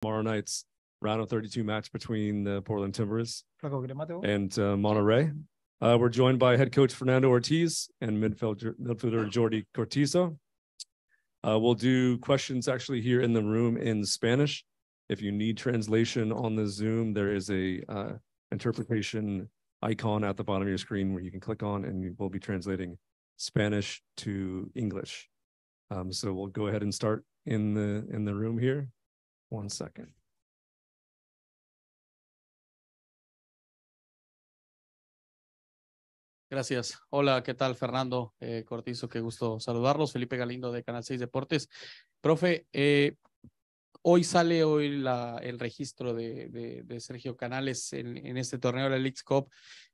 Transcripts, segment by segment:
tomorrow night's round of 32 match between the Portland Timbers and uh, Monterey. Uh, we're joined by head coach Fernando Ortiz and midfielder, midfielder Jordi Cortizo. Uh, we'll do questions actually here in the room in Spanish. If you need translation on the Zoom, there is a uh, interpretation icon at the bottom of your screen where you can click on, and we'll be translating Spanish to English. Um, so we'll go ahead and start in the in the room here. One second. Gracias. Hola, ¿qué tal, Fernando eh, Cortizo? Qué gusto saludarlos. Felipe Galindo de Canal 6 Deportes. Profe, eh, hoy sale hoy la, el registro de, Sergio Canales en, este torneo de la Leagues Cup.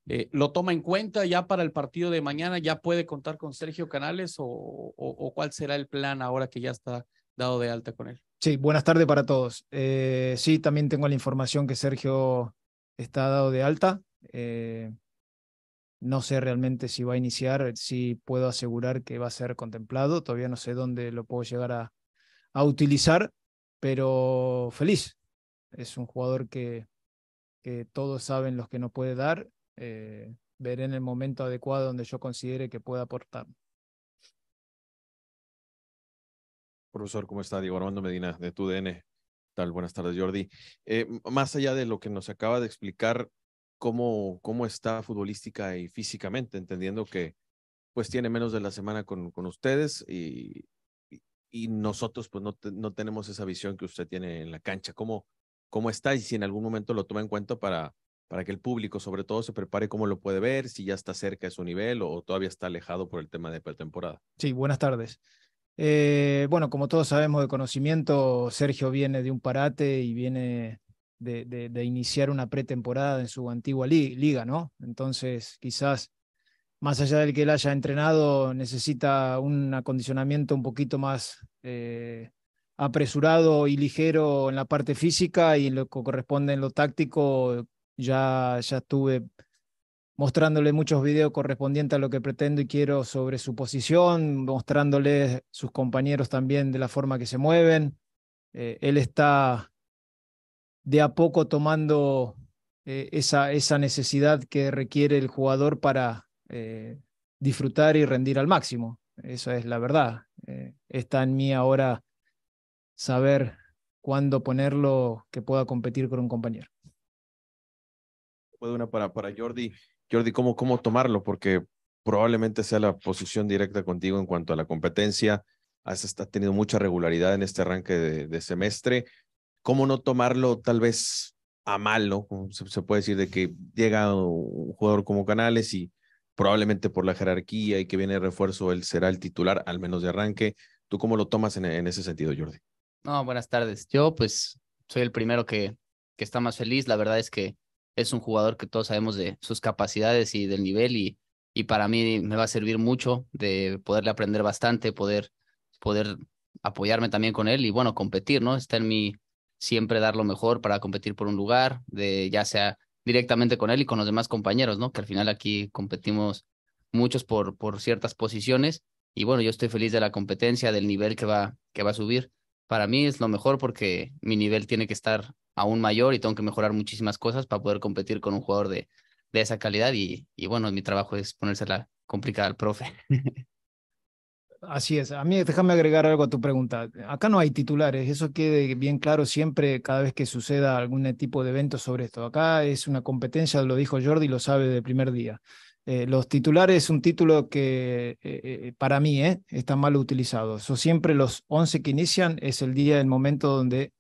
Eh, ¿Lo toma en cuenta ya para el partido de mañana? ¿Ya puede contar con Sergio Canales o cuál será el plan ahora que ya está dado de alta con él? Sí, buenas tardes para todos. Eh, sí, también tengo la información que Sergio está dado de alta. Eh, no sé realmente si va a iniciar, si puedo asegurar que va a ser contemplado. Todavía no sé dónde lo puedo llegar a, utilizar, pero feliz. Es un jugador que, todos saben los que no puede dar. Eh, veré en el momento adecuado donde yo considere que pueda aportar. Profesor, ¿cómo está? Diego Armando Medina, de TUDN. Tal, buenas tardes, Jordi. Eh, más allá de lo que nos acaba de explicar, cómo, cómo está futbolística y físicamente, entendiendo que pues tiene menos de la semana con, con ustedes y, y nosotros pues no, no tenemos esa visión que usted tiene en la cancha. ¿Cómo, ¿Cómo está? Y si en algún momento lo toma en cuenta para, para que el público sobre todo se prepare cómo lo puede ver, si ya está cerca de su nivel o todavía está alejado por el tema de pretemporada. Sí, buenas tardes. Eh, bueno, como todos sabemos de conocimiento, Sergio viene de un parate y viene de, iniciar una pretemporada en su antigua liga, ¿no? Entonces, quizás más allá del que él haya entrenado, necesita un acondicionamiento un poquito más eh, apresurado y ligero en la parte física y lo que corresponde en lo táctico, ya, ya estuve mostrándole muchos videos correspondientes a lo que pretendo y quiero sobre su posición, mostrándole sus compañeros también de la forma que se mueven. Eh, él está de a poco tomando eh, esa, necesidad que requiere el jugador para eh, disfrutar y rendir al máximo. Esa es la verdad. está en mí ahora saber cuándo ponerlo que pueda competir con un compañero. una para, para Jordi. Jordi, ¿cómo, cómo tomarlo? Porque probablemente sea la posición directa contigo en cuanto a la competencia. Has, tenido mucha regularidad en este arranque de, semestre. ¿Cómo no tomarlo tal vez a mal, Se, se puede decir de que llega un jugador como Canales y probablemente por la jerarquía y que viene el refuerzo, él será el titular, al menos de arranque. ¿Tú cómo lo tomas en, en ese sentido, Jordi? No, buenas tardes. Yo pues soy el primero que, que está más feliz. La verdad es que es un jugador que todos sabemos de sus capacidades y del nivel y, y para mí me va a servir mucho de poderle aprender bastante, poder, poder apoyarme también con él y bueno, competir, ¿no? Está en mi siempre dar lo mejor para competir por un lugar, de ya sea directamente con él y con los demás compañeros, ¿no? Que al final aquí competimos muchos por, por ciertas posiciones y bueno, yo estoy feliz de la competencia, del nivel que va, que va a subir. Para mí es lo mejor porque mi nivel tiene que estar aún mayor y tengo que mejorar muchísimas cosas para poder competir con un jugador de, de esa calidad y, bueno, mi trabajo es ponérsela complicada al profe. Así es. A mí déjame agregar algo a tu pregunta. Acá no hay titulares, eso quede bien claro siempre cada vez que suceda algún tipo de evento sobre esto. Acá es una competencia, lo dijo Jordi, lo sabe de primer día. Eh, los titulares es un título que eh, eh, para mí eh, está mal utilizado. siempre los 11 que inician es el día, el momento donde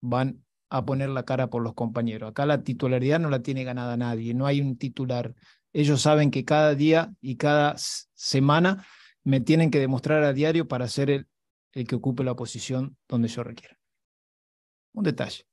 van a poner la cara por los compañeros. Acá la titularidad no la tiene ganada nadie, no hay un titular. Ellos saben que cada día y cada semana me tienen que demostrar a diario para ser el, el que ocupe la posición donde yo requiera. Un detalle.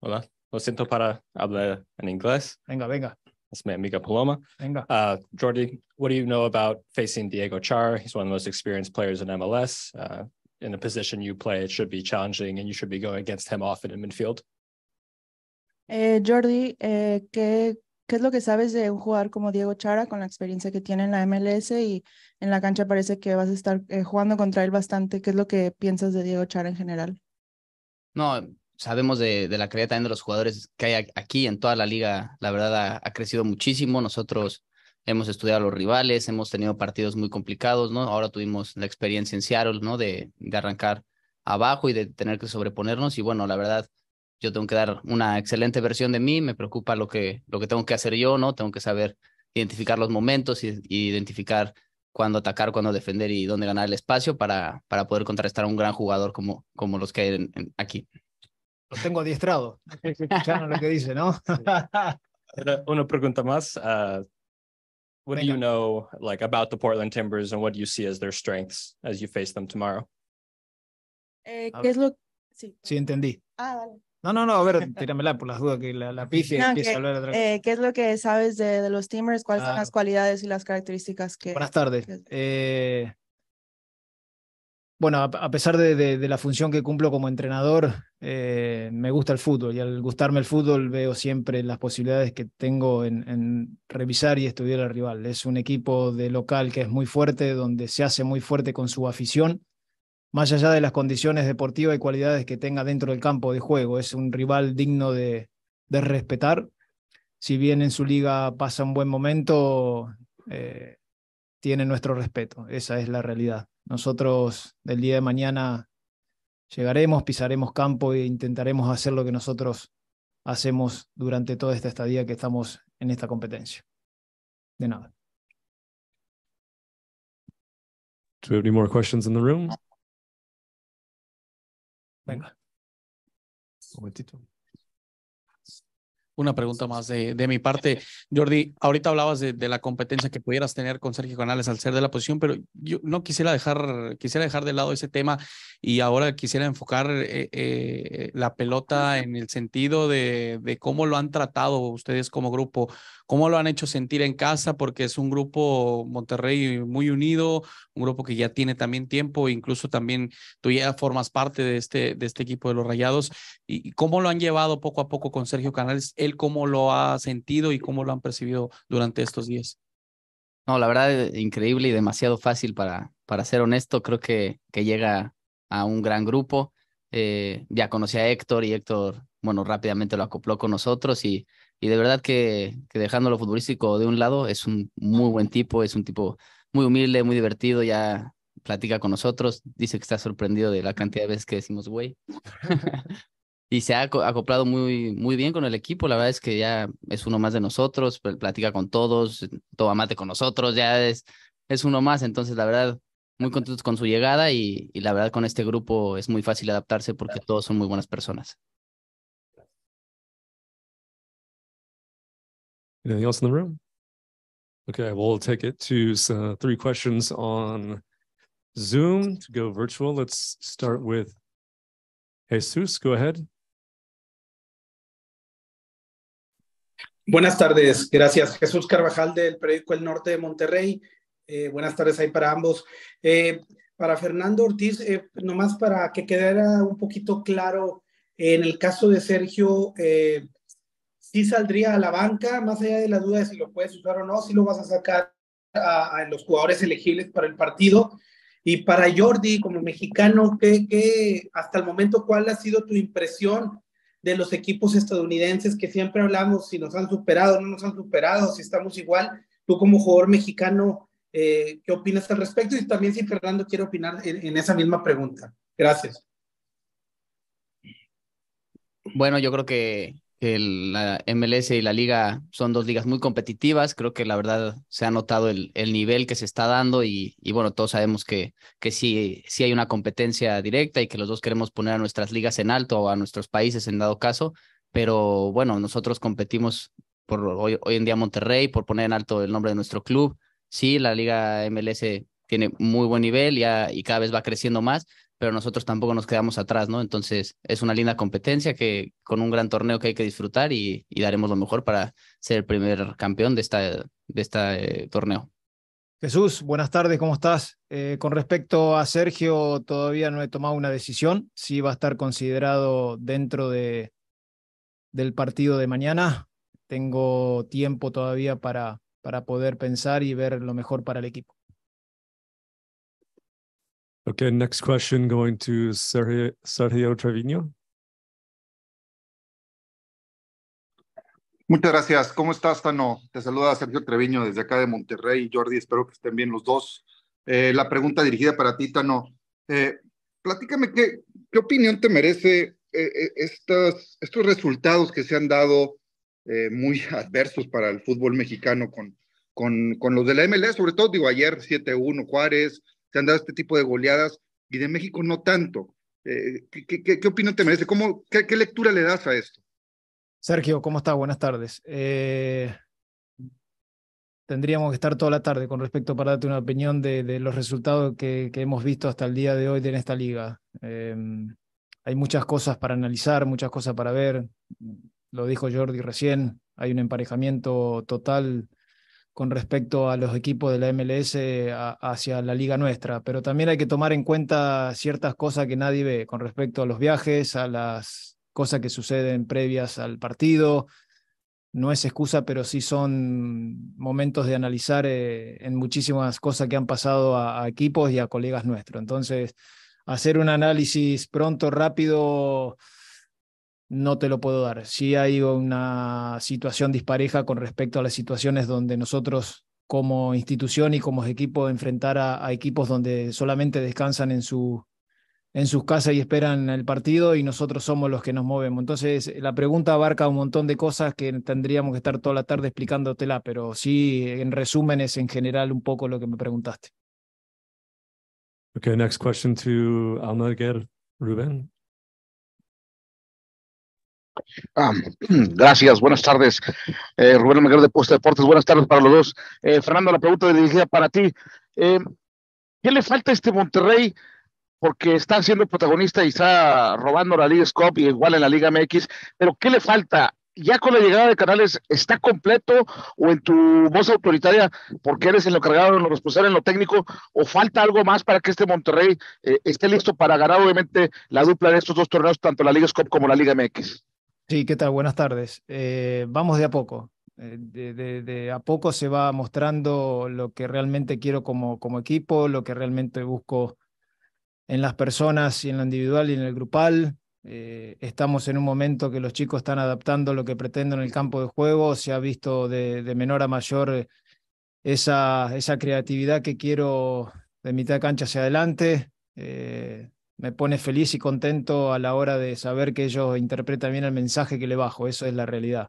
Hola, lo siento para hablar en inglés. Venga, venga. Es mi amiga Paloma. Venga. Ah, Jordi, what do you know about facing Diego Char? He's one of the most experienced players in MLS. Ah, in the position you play, it should be challenging and you should be going against him often in midfield. Eh, Jordi, eh, ¿qué, es lo que sabes de un jugador como Diego Chara con la experiencia que tiene en la MLS y en la cancha parece que vas a estar eh, jugando contra él bastante? ¿Qué es lo que piensas de Diego Chara en general? No, sabemos de, la calidad de los jugadores que hay aquí en toda la liga. La verdad ha, ha crecido muchísimo. Nosotros hemos estudiado a los rivales, hemos tenido partidos muy complicados, ¿no? Ahora tuvimos la experiencia en Seattle, ¿no? De, arrancar abajo y de tener que sobreponernos. Y bueno, la verdad, yo tengo que dar una excelente versión de mí, me preocupa lo que, lo que tengo que hacer yo, ¿no? Tengo que saber identificar los momentos y, identificar cuándo atacar, cuándo defender y dónde ganar el espacio para, para poder contrarrestar a un gran jugador como, como los que hay aquí. Los tengo adiestrados. Escucharon lo que dice, ¿no? Una pregunta más. Ah, what do you know like about the Portland Timbers and what do you see as their strengths as you face them tomorrow? Eh, ¿Qué es lo sí. sí, entendí. Ah, vale. No, no, no, a ver, tíramela por las dudas que la, la pifi no, empieza que, a hablar otra eh, ¿Qué es lo que sabes de, de los Timbers? ¿Cuáles ah. son las cualidades y las características que... Buenas tardes. Que... Eh, bueno, a, pesar de, la función que cumplo como entrenador, eh, me gusta el fútbol y al gustarme el fútbol veo siempre las posibilidades que tengo en, revisar y estudiar al rival. Es un equipo de local que es muy fuerte, donde se hace muy fuerte con su afición, más allá de las condiciones deportivas y cualidades que tenga dentro del campo de juego. Es un rival digno de, respetar. Si bien en su liga pasa un buen momento, eh, tiene nuestro respeto. Esa es la realidad. Nosotros del día de mañana llegaremos, pisaremos campo e intentaremos hacer lo que nosotros hacemos durante toda esta estadía que estamos en esta competencia. De nada. Do we have any more questions in the room? Venga. Un momentito una pregunta más de, de, mi parte. Jordi, ahorita hablabas de, de, la competencia que pudieras tener con Sergio Canales al ser de la posición, pero yo no quisiera dejar, quisiera dejar de lado ese tema y ahora quisiera enfocar eh, eh, la pelota en el sentido de, de, cómo lo han tratado ustedes como grupo, cómo lo han hecho sentir en casa, porque es un grupo Monterrey muy unido, un grupo que ya tiene también tiempo, incluso también tú ya formas parte de este, de este equipo de los Rayados, y, cómo lo han llevado poco a poco con Sergio Canales cómo lo ha sentido y cómo lo han percibido durante estos días. No, la verdad, increíble y demasiado fácil para, para ser honesto. Creo que, que llega a un gran grupo. Eh, ya conocí a Héctor y Héctor, bueno, rápidamente lo acopló con nosotros y, y de verdad que, que dejando lo futbolístico de un lado, es un muy buen tipo, es un tipo muy humilde, muy divertido, ya platica con nosotros, dice que está sorprendido de la cantidad de veces que decimos, güey. y se ha acoplado muy, muy bien con el equipo. La verdad es que ya es uno más de nosotros, platica con todos, toma mate con nosotros, ya es, es uno más. Entonces, la verdad, muy contentos con su llegada y, y la verdad con este grupo es muy fácil adaptarse porque todos son muy buenas personas. Anything else in the room? Okay, we'll take it to uh, three questions on Zoom to go virtual. Let's start with Jesus. Go ahead. Buenas tardes, gracias. Jesús Carvajal del periódico El Norte de Monterrey. Eh, buenas tardes ahí para ambos. Eh, para Fernando Ortiz, eh, nomás para que quedara un poquito claro, en el caso de Sergio, sí saldría a la banca, más allá de la duda de si lo puedes usar o no, si lo vas a sacar a, los jugadores elegibles para el partido. Y para Jordi, como mexicano, qué, hasta el momento, ¿cuál ha sido tu impresión? de los equipos estadounidenses que siempre hablamos si nos han superado, no nos han superado, si estamos igual. Tú como jugador mexicano, eh, ¿qué opinas al respecto? Y también si Fernando quiere opinar en esa misma pregunta. Gracias. Bueno, yo creo que el, la MLS y la liga son dos ligas muy competitivas. Creo que la verdad se ha notado el, nivel que se está dando y, y bueno, todos sabemos que, que sí, sí, hay una competencia directa y que los dos queremos poner a nuestras ligas en alto o a nuestros países en dado caso. Pero bueno, nosotros competimos por hoy, hoy en día Monterrey, por poner en alto el nombre de nuestro club. Sí, la liga MLS tiene muy buen nivel y cada vez va creciendo más, pero nosotros tampoco nos quedamos atrás, ¿no? Entonces es una linda competencia que con un gran torneo que hay que disfrutar y, daremos lo mejor para ser el primer campeón de, de este eh, torneo. Jesús, buenas tardes, ¿cómo estás? Eh, con respecto a Sergio, todavía no he tomado una decisión, si va a estar considerado dentro de, del partido de mañana. Tengo tiempo todavía para, para poder pensar y ver lo mejor para el equipo. Okay, next question going to Sergio, Treviño. Muchas gracias. ¿Cómo estás, Tano? Te saluda Sergio Treviño desde acá de Monterrey. Jordi, espero que estén bien los dos. Eh, la pregunta dirigida para ti, Tano. Eh, platícame qué, qué opinión te merece eh, estas, estos resultados que se han dado muy adversos para el fútbol mexicano con, con, con los de la MLS, e, sobre todo, digo, ayer 7-1 Juárez, se han dado este tipo de goleadas y de México no tanto. Eh, ¿qué, qué, opinión te merece? ¿Cómo, qué, lectura le das a esto? Sergio, ¿cómo estás? Buenas tardes. Eh, tendríamos que estar toda la tarde con respecto para darte una opinión de, los resultados que, hemos visto hasta el día de hoy en esta liga. Em, hay muchas cosas para analizar, muchas cosas para ver. Lo dijo Jordi recién, hay un emparejamiento total con respecto a los equipos de la MLS hacia la liga nuestra, pero también hay que tomar en cuenta ciertas cosas que nadie ve con respecto a los viajes, a las cosas que suceden previas al partido. No es excusa, pero sí son momentos de analizar eh, en muchísimas cosas que han pasado a equipos y a colegas nuestros. Entonces, hacer un análisis pronto, rápido, no te lo puedo dar. Sí hay una situación dispareja con respecto a las situaciones donde nosotros como institución y como equipo enfrentar a, equipos donde solamente descansan en, su, en sus casas y esperan el partido y nosotros somos los que nos movemos. Entonces, la pregunta abarca un montón de cosas que tendríamos que estar toda la tarde explicándotela, pero sí, en resumen, es en general un poco lo que me preguntaste. Okay, next question to Almaguer Ruben. Ah, gracias, buenas tardes. Eh, Rubén Miguel de Posta Deportes, buenas tardes para los dos. Eh, Fernando, la pregunta dirigida para ti. Eh, ¿Qué le falta a este Monterrey? Porque está siendo protagonista y está robando la Liga Scop y igual en la Liga MX, pero ¿qué le falta? Ya con la llegada de Canales, ¿está completo o en tu voz autoritaria, porque eres el encargado, en lo responsable en lo técnico, o falta algo más para que este Monterrey esté listo para ganar, obviamente, la dupla de estos dos torneos, tanto la Liga Scop como la Liga MX? Sí, ¿qué tal? Buenas tardes. Eh, vamos de a poco. Eh, de, a poco se va mostrando lo que realmente quiero como, equipo, lo que realmente busco en las personas y en lo individual y en el grupal. Eh, estamos en un momento que los chicos están adaptando lo que pretendo en el campo de juego. Se ha visto de, menor a mayor esa, esa creatividad que quiero de mitad de cancha hacia adelante me pone feliz y contento a la hora de saber que ellos interpretan bien el mensaje que le bajo, eso es la realidad.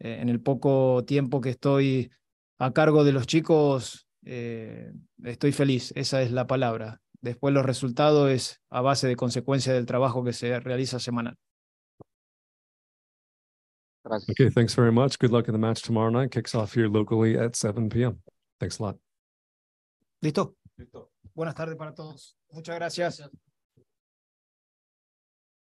Eh, en el poco tiempo que estoy a cargo de los chicos, eh, estoy feliz, esa es la palabra. Después los resultados es a base de consecuencia del trabajo que se realiza semanal. Gracias. Okay, thanks very much. Good luck in the match tomorrow night. Kicks off here locally at 7 p.m. Thanks a lot. Listo. Listo. Buenas tardes para todos. Muchas gracias.